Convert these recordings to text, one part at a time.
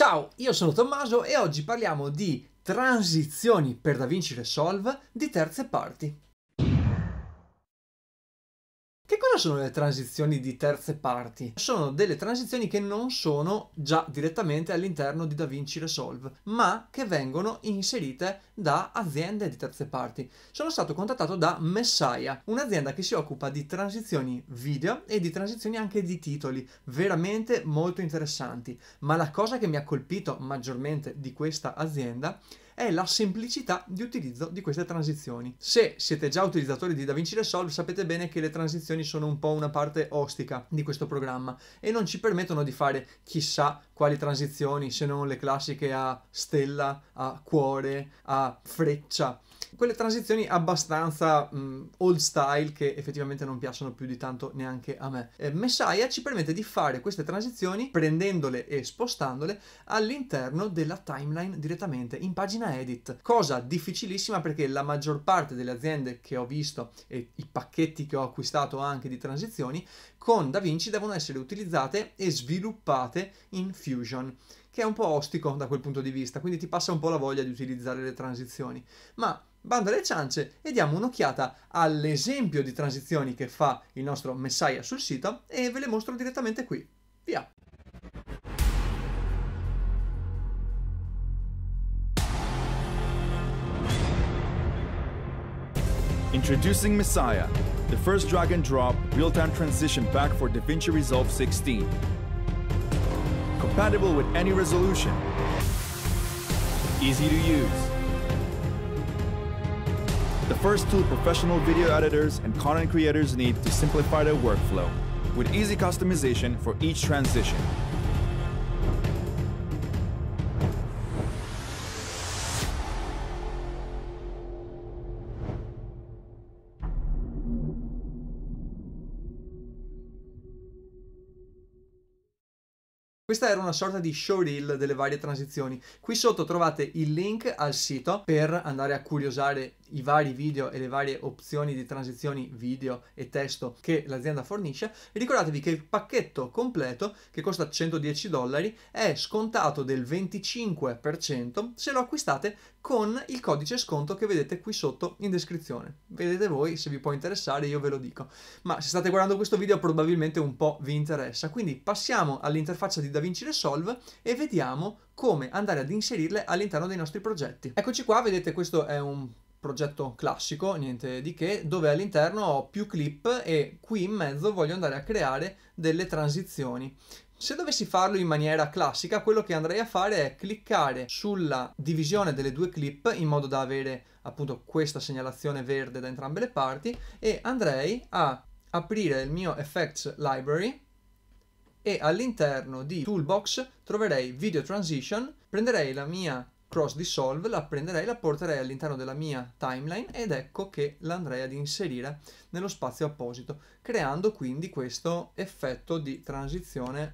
Ciao, io sono Tommaso e oggi parliamo di transizioni per DaVinci Resolve di terze parti. sono le transizioni di terze parti? Sono delle transizioni che non sono già direttamente all'interno di DaVinci Resolve, ma che vengono inserite da aziende di terze parti. Sono stato contattato da Messiah, un'azienda che si occupa di transizioni video e di transizioni anche di titoli, veramente molto interessanti. Ma la cosa che mi ha colpito maggiormente di questa azienda è è la semplicità di utilizzo di queste transizioni. Se siete già utilizzatori di DaVinci Resolve sapete bene che le transizioni sono un po' una parte ostica di questo programma e non ci permettono di fare chissà quali transizioni se non le classiche a stella, a cuore, a freccia quelle transizioni abbastanza mh, old style che effettivamente non piacciono più di tanto neanche a me. Eh, Messiah ci permette di fare queste transizioni prendendole e spostandole all'interno della timeline direttamente in pagina edit, cosa difficilissima perché la maggior parte delle aziende che ho visto e i pacchetti che ho acquistato anche di transizioni con DaVinci devono essere utilizzate e sviluppate in Fusion che è un po' ostico da quel punto di vista, quindi ti passa un po' la voglia di utilizzare le transizioni. Ma bando alle ciance e diamo un'occhiata all'esempio di transizioni che fa il nostro Messiah sul sito e ve le mostro direttamente qui. Via! Introducing Messiah, the first drag and drop real-time transition pack for DaVinci Resolve 16. compatible with any resolution. Easy to use. The first tool professional video editors and content creators need to simplify their workflow, with easy customization for each transition. Questa era una sorta di showreel delle varie transizioni. Qui sotto trovate il link al sito per andare a curiosare i vari video e le varie opzioni di transizioni video e testo che l'azienda fornisce. ricordatevi che il pacchetto completo, che costa 110 dollari, è scontato del 25% se lo acquistate con il codice sconto che vedete qui sotto in descrizione. Vedete voi se vi può interessare, io ve lo dico. Ma se state guardando questo video probabilmente un po' vi interessa. Quindi passiamo all'interfaccia di DaVinci Resolve e vediamo come andare ad inserirle all'interno dei nostri progetti. Eccoci qua, vedete questo è un progetto classico, niente di che, dove all'interno ho più clip e qui in mezzo voglio andare a creare delle transizioni. Se dovessi farlo in maniera classica, quello che andrei a fare è cliccare sulla divisione delle due clip in modo da avere appunto questa segnalazione verde da entrambe le parti e andrei a aprire il mio effects library e all'interno di toolbox troverei video transition, prenderei la mia cross dissolve, la prenderei, la porterei all'interno della mia timeline ed ecco che l'andrei ad inserire nello spazio apposito, creando quindi questo effetto di transizione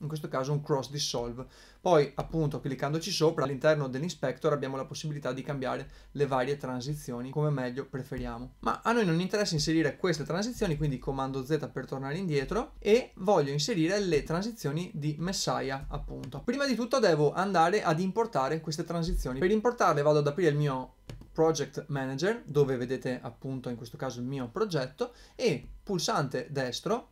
in questo caso un cross dissolve. Poi appunto cliccandoci sopra all'interno dell'inspector abbiamo la possibilità di cambiare le varie transizioni come meglio preferiamo. Ma a noi non interessa inserire queste transizioni quindi comando Z per tornare indietro e voglio inserire le transizioni di Messiah appunto. Prima di tutto devo andare ad importare queste transizioni. Per importarle vado ad aprire il mio Project Manager dove vedete appunto in questo caso il mio progetto e pulsante destro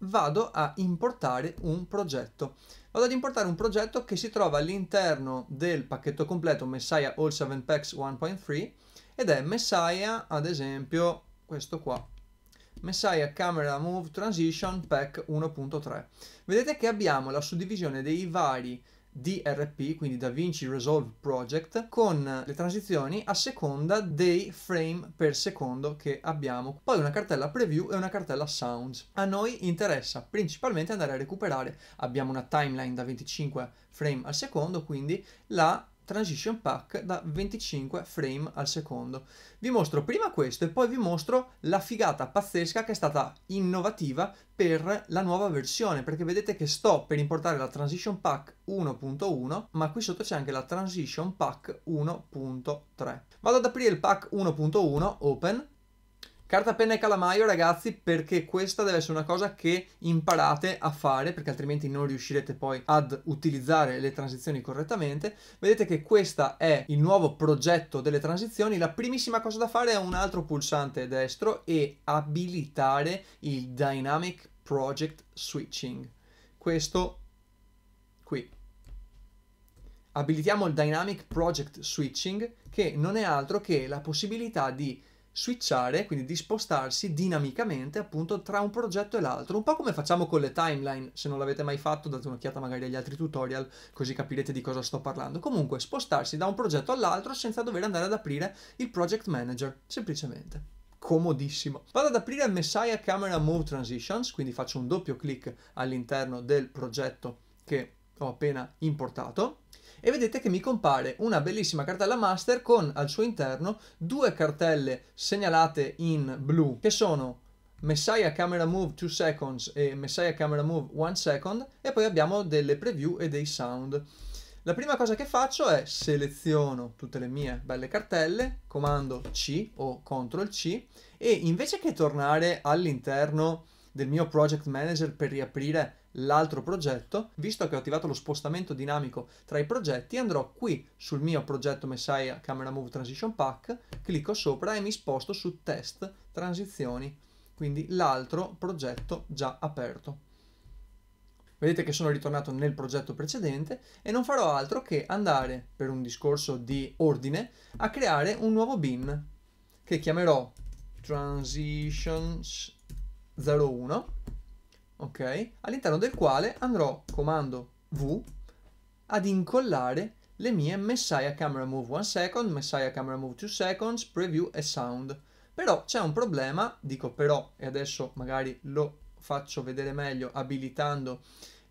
vado a importare un progetto. Vado ad importare un progetto che si trova all'interno del pacchetto completo Messiah All 7 Packs 1.3 ed è Messiah, ad esempio, questo qua. Messiah Camera Move Transition Pack 1.3. Vedete che abbiamo la suddivisione dei vari DRP, quindi DaVinci Resolve Project, con le transizioni a seconda dei frame per secondo che abbiamo. Poi una cartella preview e una cartella sounds. A noi interessa principalmente andare a recuperare, abbiamo una timeline da 25 frame al secondo, quindi la transition pack da 25 frame al secondo. Vi mostro prima questo e poi vi mostro la figata pazzesca che è stata innovativa per la nuova versione, perché vedete che sto per importare la transition pack 1.1, ma qui sotto c'è anche la transition pack 1.3. Vado ad aprire il pack 1.1, open, Carta, penna e calamaio ragazzi perché questa deve essere una cosa che imparate a fare perché altrimenti non riuscirete poi ad utilizzare le transizioni correttamente. Vedete che questo è il nuovo progetto delle transizioni. La primissima cosa da fare è un altro pulsante destro e abilitare il Dynamic Project Switching. Questo qui. Abilitiamo il Dynamic Project Switching che non è altro che la possibilità di switchare, quindi di spostarsi dinamicamente appunto tra un progetto e l'altro, un po' come facciamo con le timeline, se non l'avete mai fatto date un'occhiata magari agli altri tutorial così capirete di cosa sto parlando, comunque spostarsi da un progetto all'altro senza dover andare ad aprire il project manager, semplicemente comodissimo. Vado ad aprire Messiah Camera Move Transitions, quindi faccio un doppio clic all'interno del progetto che ho appena importato e vedete che mi compare una bellissima cartella master con al suo interno due cartelle segnalate in blu che sono Messiah Camera Move 2 Seconds e Messiah Camera Move 1 Second e poi abbiamo delle preview e dei sound. La prima cosa che faccio è seleziono tutte le mie belle cartelle, comando C o CTRL C e invece che tornare all'interno del mio project manager per riaprire l'altro progetto, visto che ho attivato lo spostamento dinamico tra i progetti, andrò qui sul mio progetto Messiah Camera Move Transition Pack, clicco sopra e mi sposto su Test Transizioni, quindi l'altro progetto già aperto. Vedete che sono ritornato nel progetto precedente e non farò altro che andare, per un discorso di ordine, a creare un nuovo bin che chiamerò Transitions 01 ok? All'interno del quale andrò, comando V, ad incollare le mie Messiah Camera Move 1 second, Messiah Camera Move 2 seconds, preview e sound. Però c'è un problema, dico però, e adesso magari lo faccio vedere meglio abilitando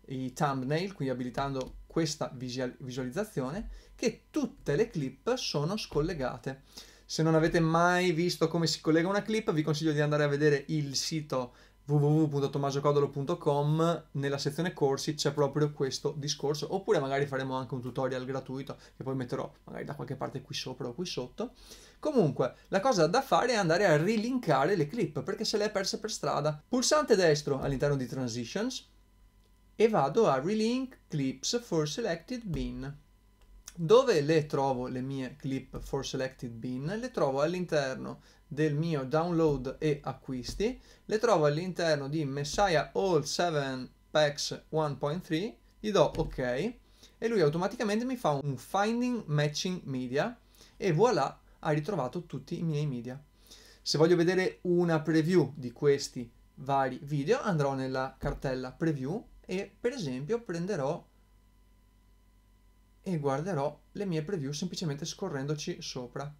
i thumbnail, quindi abilitando questa visualizzazione, che tutte le clip sono scollegate. Se non avete mai visto come si collega una clip, vi consiglio di andare a vedere il sito www.tommasocodolo.com nella sezione corsi c'è proprio questo discorso oppure magari faremo anche un tutorial gratuito che poi metterò magari da qualche parte qui sopra o qui sotto comunque la cosa da fare è andare a rilinkare le clip perché se le è perse per strada pulsante destro all'interno di transitions e vado a relink clips for selected bin dove le trovo le mie clip for selected bin? Le trovo all'interno del mio download e acquisti, le trovo all'interno di Messiah All 7 Packs 1.3, gli do ok e lui automaticamente mi fa un finding matching media e voilà ha ritrovato tutti i miei media. Se voglio vedere una preview di questi vari video andrò nella cartella preview e per esempio prenderò e guarderò le mie preview semplicemente scorrendoci sopra.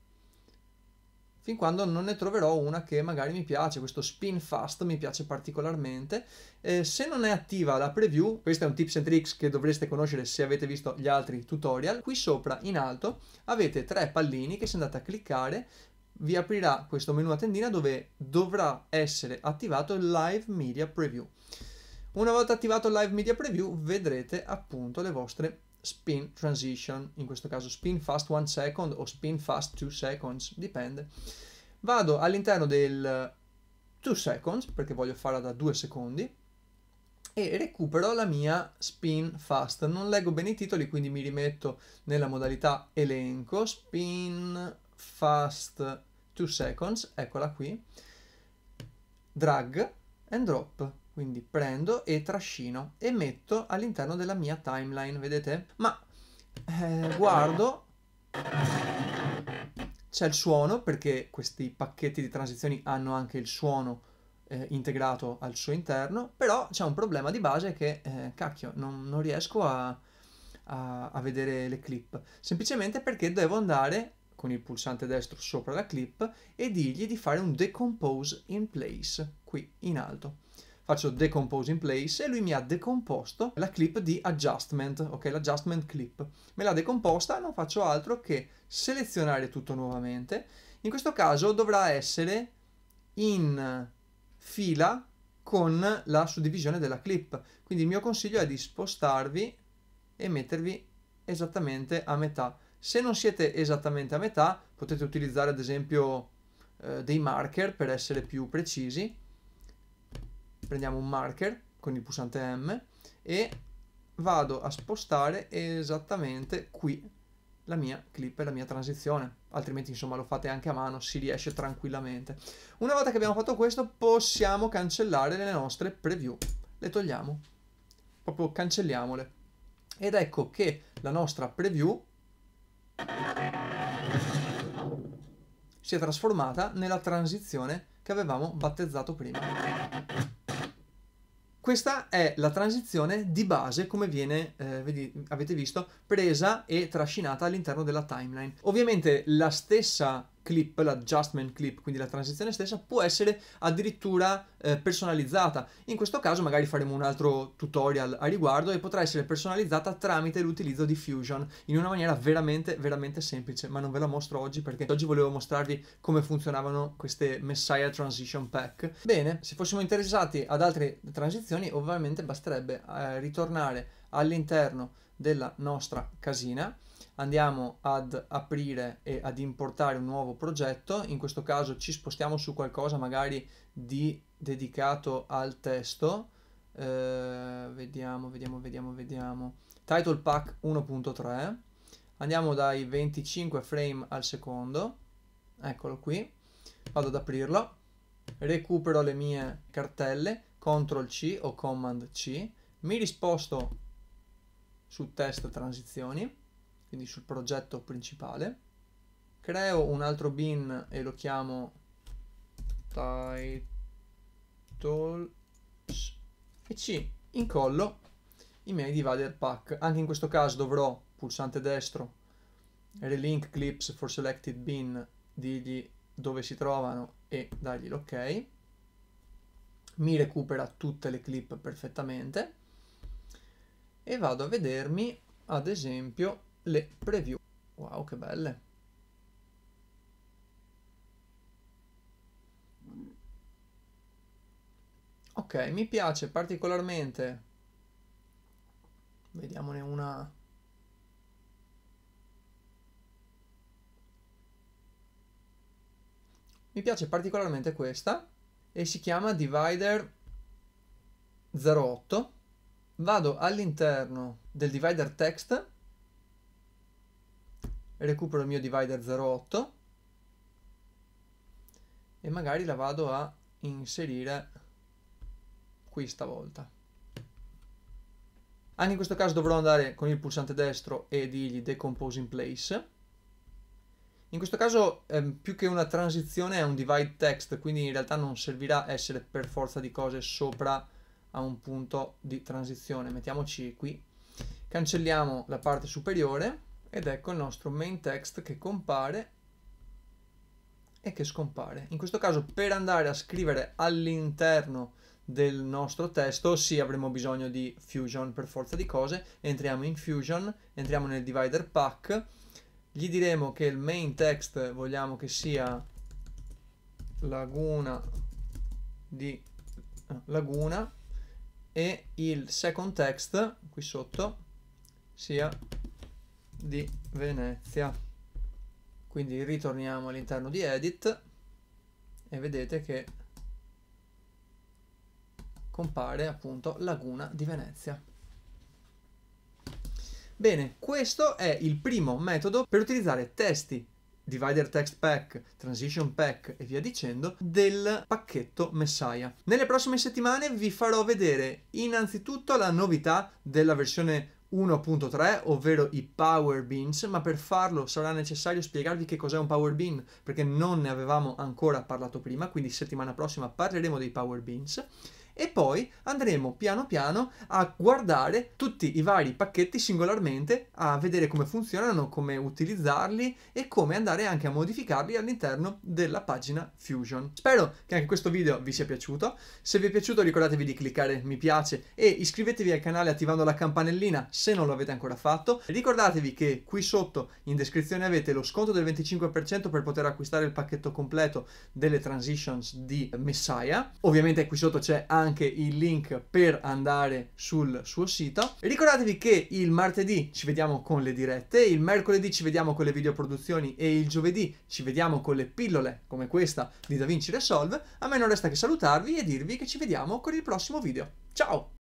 Fin quando non ne troverò una che magari mi piace, questo spin fast mi piace particolarmente. Eh, se non è attiva la preview, questo è un tips and tricks che dovreste conoscere se avete visto gli altri tutorial, qui sopra in alto avete tre pallini che se andate a cliccare vi aprirà questo menu a tendina dove dovrà essere attivato il live media preview. Una volta attivato il live media preview vedrete appunto le vostre spin transition, in questo caso spin fast 1 second o spin fast 2 seconds, dipende. Vado all'interno del 2 seconds perché voglio farla da 2 secondi e recupero la mia spin fast. Non leggo bene i titoli, quindi mi rimetto nella modalità elenco, spin fast 2 seconds, eccola qui, drag and drop. Quindi prendo e trascino e metto all'interno della mia timeline, vedete? Ma eh, guardo, c'è il suono perché questi pacchetti di transizioni hanno anche il suono eh, integrato al suo interno, però c'è un problema di base che, eh, cacchio, non, non riesco a, a, a vedere le clip, semplicemente perché devo andare con il pulsante destro sopra la clip e dirgli di fare un decompose in place qui in alto faccio decompose in place e lui mi ha decomposto la clip di adjustment, ok? L'adjustment clip. Me l'ha decomposta e non faccio altro che selezionare tutto nuovamente. In questo caso dovrà essere in fila con la suddivisione della clip. Quindi il mio consiglio è di spostarvi e mettervi esattamente a metà. Se non siete esattamente a metà, potete utilizzare ad esempio eh, dei marker per essere più precisi prendiamo un marker con il pulsante M e vado a spostare esattamente qui la mia clip e la mia transizione altrimenti insomma lo fate anche a mano si riesce tranquillamente una volta che abbiamo fatto questo possiamo cancellare le nostre preview le togliamo proprio cancelliamole ed ecco che la nostra preview si è trasformata nella transizione che avevamo battezzato prima questa è la transizione di base come viene, eh, vedi, avete visto, presa e trascinata all'interno della timeline. Ovviamente la stessa clip, l'adjustment clip, quindi la transizione stessa, può essere addirittura eh, personalizzata. In questo caso magari faremo un altro tutorial a riguardo e potrà essere personalizzata tramite l'utilizzo di Fusion in una maniera veramente, veramente semplice, ma non ve la mostro oggi perché oggi volevo mostrarvi come funzionavano queste Messiah Transition Pack. Bene, se fossimo interessati ad altre transizioni ovviamente basterebbe eh, ritornare all'interno della nostra casina andiamo ad aprire e ad importare un nuovo progetto, in questo caso ci spostiamo su qualcosa magari di dedicato al testo, eh, vediamo, vediamo, vediamo, vediamo, title pack 1.3, andiamo dai 25 frame al secondo, eccolo qui, vado ad aprirlo, recupero le mie cartelle, CTRL C o COMMAND C, mi risposto su test transizioni, quindi sul progetto principale, creo un altro bin e lo chiamo titles e ci incollo i miei divider pack. Anche in questo caso dovrò, pulsante destro, relink clips for selected bin, digli dove si trovano e dargli l'ok. Mi recupera tutte le clip perfettamente e vado a vedermi, ad esempio, le preview. Wow, che belle! Ok, mi piace particolarmente. Vediamone una... Mi piace particolarmente questa e si chiama Divider 08. Vado all'interno del divider text recupero il mio divider 08 e magari la vado a inserire qui stavolta. Anche in questo caso dovrò andare con il pulsante destro e dirgli decompose in place. In questo caso eh, più che una transizione è un divide text, quindi in realtà non servirà essere per forza di cose sopra a un punto di transizione. Mettiamoci qui, cancelliamo la parte superiore ed ecco il nostro main text che compare e che scompare. In questo caso per andare a scrivere all'interno del nostro testo sì avremo bisogno di Fusion per forza di cose, entriamo in Fusion, entriamo nel divider pack, gli diremo che il main text vogliamo che sia laguna di eh, laguna e il second text qui sotto sia di Venezia. Quindi ritorniamo all'interno di Edit e vedete che compare appunto Laguna di Venezia. Bene, questo è il primo metodo per utilizzare testi divider text pack, transition pack e via dicendo del pacchetto Messiah. Nelle prossime settimane vi farò vedere innanzitutto la novità della versione 1.3, ovvero i Power Beans, ma per farlo sarà necessario spiegarvi che cos'è un Power Bean, perché non ne avevamo ancora parlato prima, quindi settimana prossima parleremo dei Power Beans e poi andremo piano piano a guardare tutti i vari pacchetti singolarmente, a vedere come funzionano, come utilizzarli e come andare anche a modificarli all'interno della pagina Fusion. Spero che anche questo video vi sia piaciuto, se vi è piaciuto ricordatevi di cliccare mi piace e iscrivetevi al canale attivando la campanellina se non lo avete ancora fatto, ricordatevi che qui sotto in descrizione avete lo sconto del 25% per poter acquistare il pacchetto completo delle transitions di Messiah, ovviamente qui sotto c'è anche anche il link per andare sul suo sito. Ricordatevi che il martedì ci vediamo con le dirette, il mercoledì ci vediamo con le videoproduzioni e il giovedì ci vediamo con le pillole come questa di Da Vinci Resolve. A me non resta che salutarvi e dirvi che ci vediamo con il prossimo video. Ciao!